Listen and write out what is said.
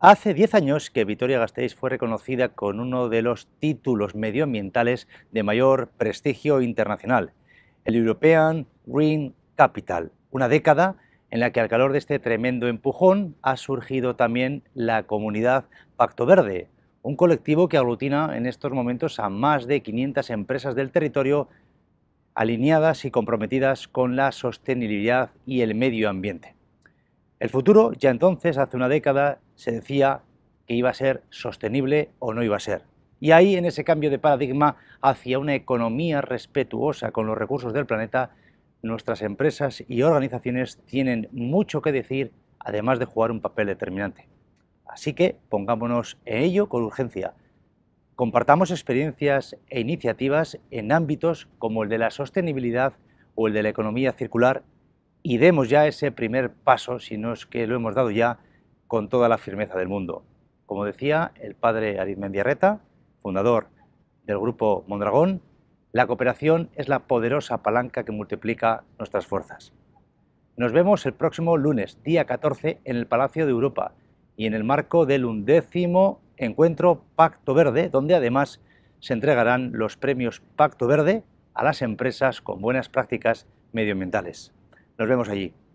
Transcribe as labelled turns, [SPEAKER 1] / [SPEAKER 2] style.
[SPEAKER 1] Hace 10 años que Vitoria-Gasteiz fue reconocida con uno de los títulos medioambientales de mayor prestigio internacional, el European Green Capital, una década en la que al calor de este tremendo empujón ha surgido también la comunidad Pacto Verde, un colectivo que aglutina en estos momentos a más de 500 empresas del territorio alineadas y comprometidas con la sostenibilidad y el medio ambiente. El futuro, ya entonces, hace una década, se decía que iba a ser sostenible o no iba a ser. Y ahí, en ese cambio de paradigma hacia una economía respetuosa con los recursos del planeta, nuestras empresas y organizaciones tienen mucho que decir, además de jugar un papel determinante. Así que pongámonos en ello con urgencia. Compartamos experiencias e iniciativas en ámbitos como el de la sostenibilidad o el de la economía circular y demos ya ese primer paso, si no es que lo hemos dado ya, con toda la firmeza del mundo. Como decía el padre Arreta, fundador del grupo Mondragón, la cooperación es la poderosa palanca que multiplica nuestras fuerzas. Nos vemos el próximo lunes, día 14, en el Palacio de Europa y en el marco del undécimo encuentro Pacto Verde, donde además se entregarán los premios Pacto Verde a las empresas con buenas prácticas medioambientales. Nos vemos allí.